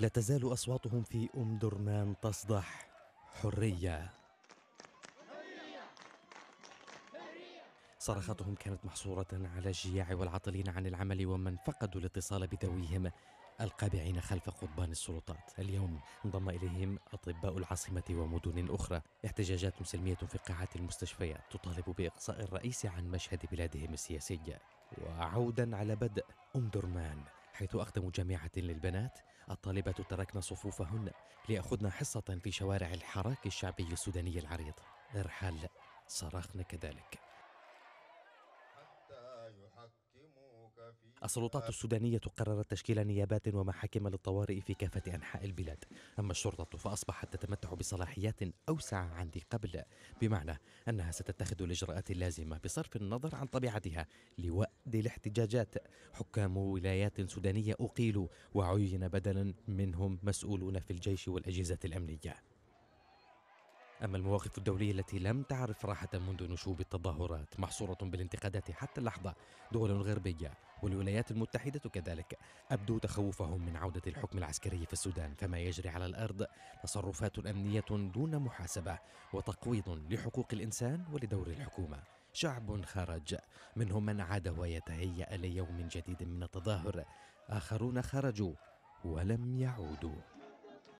لا تزال أصواتهم في أم درمان تصدح حرية صرخاتهم كانت محصورة على الجياع والعاطلين عن العمل ومن فقدوا الاتصال بذويهم القابعين خلف قضبان السلطات اليوم انضم إليهم أطباء العاصمة ومدن أخرى احتجاجات سلمية في قاعات المستشفيات تطالب بإقصاء الرئيس عن مشهد بلادهم السياسي وعودا على بدء أم درمان حيث أقدم جامعة للبنات الطالبات تركن صفوفهن ليأخذن حصة في شوارع الحراك الشعبي السوداني العريض إرحال صرخن كذلك السلطات السودانية قررت تشكيل نيابات ومحاكم للطوارئ في كافة أنحاء البلاد أما الشرطة فأصبحت تتمتع بصلاحيات أوسع عن ذي قبل بمعنى أنها ستتخذ الإجراءات اللازمة بصرف النظر عن طبيعتها لوأد الاحتجاجات حكام ولايات سودانية أقيلوا وعين بدلا منهم مسؤولون في الجيش والأجهزة الأمنية أما المواقف الدولية التي لم تعرف راحة منذ نشوب التظاهرات محصورة بالانتقادات حتى اللحظة دول غربية والولايات المتحدة كذلك أبدوا تخوفهم من عودة الحكم العسكري في السودان فما يجري على الأرض تصرفات أمنية دون محاسبة وتقويض لحقوق الإنسان ولدور الحكومة شعب خرج منهم من عاد ويتهيأ ليوم جديد من التظاهر آخرون خرجوا ولم يعودوا